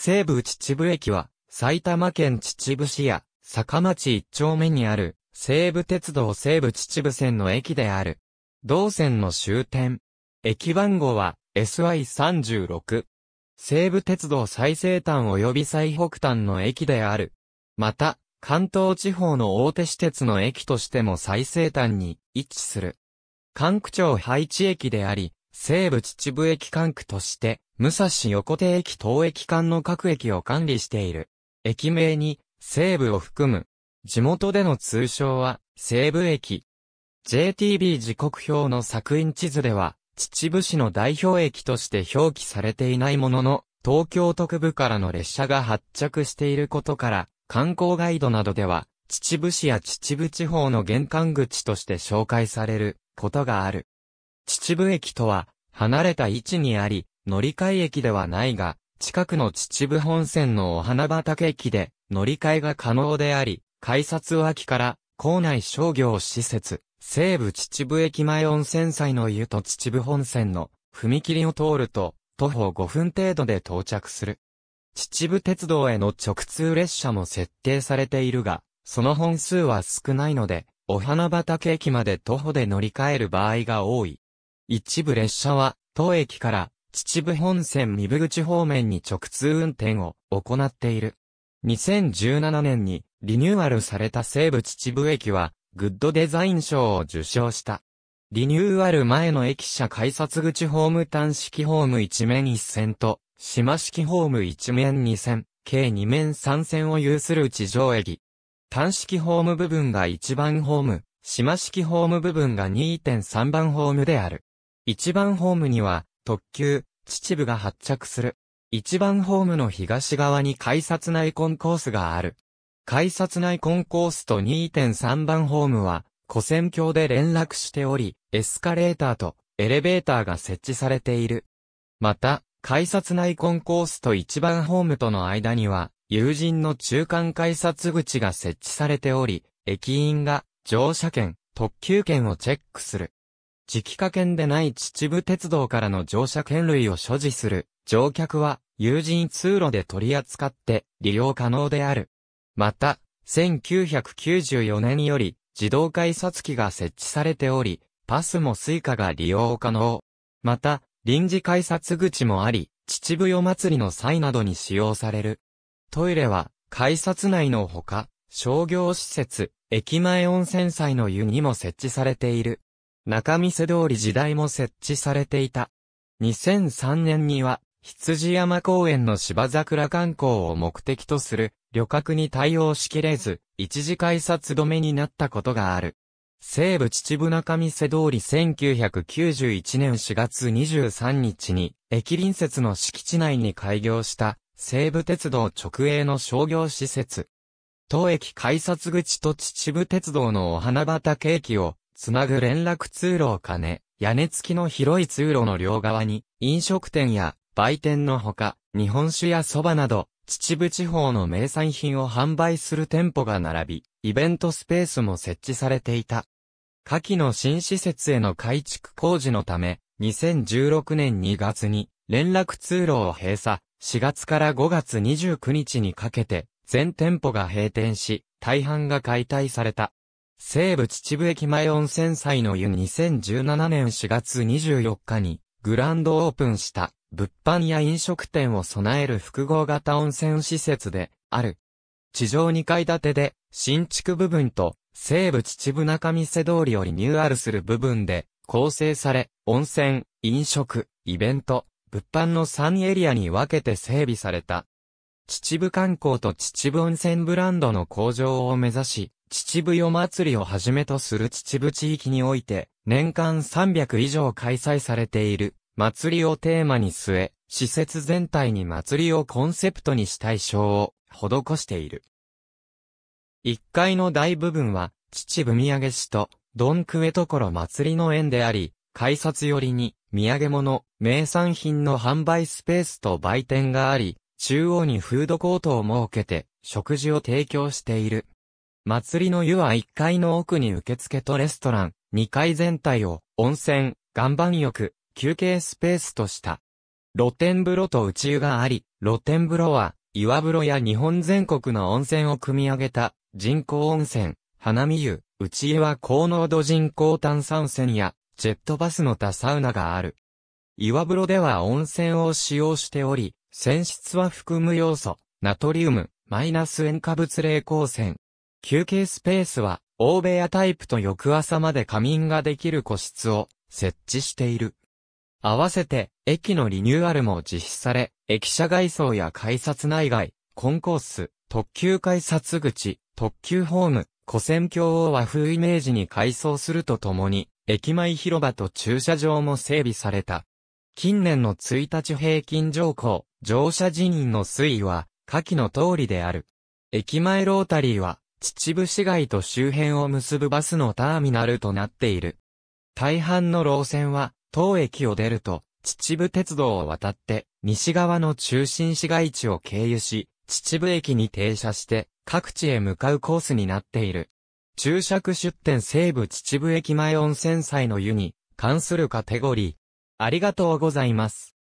西武秩父駅は、埼玉県秩父市や、坂町一丁目にある、西武鉄道西武秩父線の駅である。同線の終点。駅番号は、SY36。西武鉄道最西端及び最北端の駅である。また、関東地方の大手私鉄の駅としても最西端に位置する。関区町配置駅であり、西武秩父駅管区として、武蔵横手駅東駅間の各駅を管理している。駅名に、西武を含む。地元での通称は、西武駅。JTB 時刻表の作品地図では、秩父市の代表駅として表記されていないものの、東京特部からの列車が発着していることから、観光ガイドなどでは、秩父市や秩父地方の玄関口として紹介されることがある。秩父駅とは、離れた位置にあり、乗り換え駅ではないが、近くの秩父本線のお花畑駅で、乗り換えが可能であり、改札脇から、校内商業施設、西部秩父駅前温泉祭の湯と秩父本線の踏切を通ると、徒歩5分程度で到着する。秩父鉄道への直通列車も設定されているが、その本数は少ないので、お花畑駅まで徒歩で乗り換える場合が多い。一部列車は、当駅から、秩父本線三部口方面に直通運転を行っている。2017年にリニューアルされた西部秩父駅は、グッドデザイン賞を受賞した。リニューアル前の駅舎改札口ホーム単式ホーム1面1線と、島式ホーム1面2線、計2面3線を有する地上駅。単式ホーム部分が1番ホーム、島式ホーム部分が2.3番ホームである。1番ホームには、特急、秩父が発着する。1番ホームの東側に改札内コンコースがある。改札内コンコースと2.3番ホームは、古線橋で連絡しており、エスカレーターとエレベーターが設置されている。また、改札内コンコースと1番ホームとの間には、友人の中間改札口が設置されており、駅員が乗車券、特急券をチェックする。直下圏でない秩父鉄道からの乗車券類を所持する乗客は有人通路で取り扱って利用可能である。また、1994年より自動改札機が設置されており、パスもスイカが利用可能。また、臨時改札口もあり、秩父夜祭りの際などに使用される。トイレは、改札内のほか、商業施設、駅前温泉祭の湯にも設置されている。仲見世通り時代も設置されていた。2003年には、羊山公園の芝桜観光を目的とする旅客に対応しきれず、一時改札止めになったことがある。西武秩父中見世通り1991年4月23日に、駅隣接の敷地内に開業した、西武鉄道直営の商業施設。当駅改札口と秩父鉄道のお花畑駅をつなぐ連絡通路を兼ね、屋根付きの広い通路の両側に、飲食店や売店のほか、日本酒や蕎麦など、秩父地方の名産品を販売する店舗が並び、イベントスペースも設置されていた。下記の新施設への改築工事のため、2016年2月に連絡通路を閉鎖、4月から5月29日にかけて、全店舗が閉店し、大半が解体された。西武秩父駅前温泉祭の湯2017年4月24日にグランドオープンした物販や飲食店を備える複合型温泉施設である。地上2階建てで新築部分と西武秩父中見世通りをリニューアルする部分で構成され、温泉、飲食、イベント、物販の3エリアに分けて整備された。秩父観光と秩父温泉ブランドの向上を目指し、秩父夜祭りをはじめとする秩父地域において、年間300以上開催されている、祭りをテーマに据え、施設全体に祭りをコンセプトにした衣装を施している。1階の大部分は、秩父土産市と、どんくえところ祭りの縁であり、改札寄りに、土産物、名産品の販売スペースと売店があり、中央にフードコートを設けて、食事を提供している。祭りの湯は1階の奥に受付とレストラン、2階全体を温泉、岩盤浴、休憩スペースとした。露天風呂と内湯があり、露天風呂は岩風呂や日本全国の温泉を組み上げた人工温泉、花見湯、内湯は高濃度人工炭酸泉やジェットバスの他サウナがある。岩風呂では温泉を使用しており、泉質は含む要素、ナトリウム、マイナス塩化物冷光泉、休憩スペースは、大部屋タイプと翌朝まで仮眠ができる個室を設置している。合わせて、駅のリニューアルも実施され、駅舎外装や改札内外、コンコース、特急改札口、特急ホーム、古戦橋を和風イメージに改装するとともに、駅前広場と駐車場も整備された。近年の1日平均乗降、乗車人員の推移は、下記の通りである。駅前ロータリーは、秩父市街と周辺を結ぶバスのターミナルとなっている。大半の路線は、当駅を出ると、秩父鉄道を渡って、西側の中心市街地を経由し、秩父駅に停車して、各地へ向かうコースになっている。注釈出店西部秩父駅前温泉祭の湯に関するカテゴリー。ありがとうございます。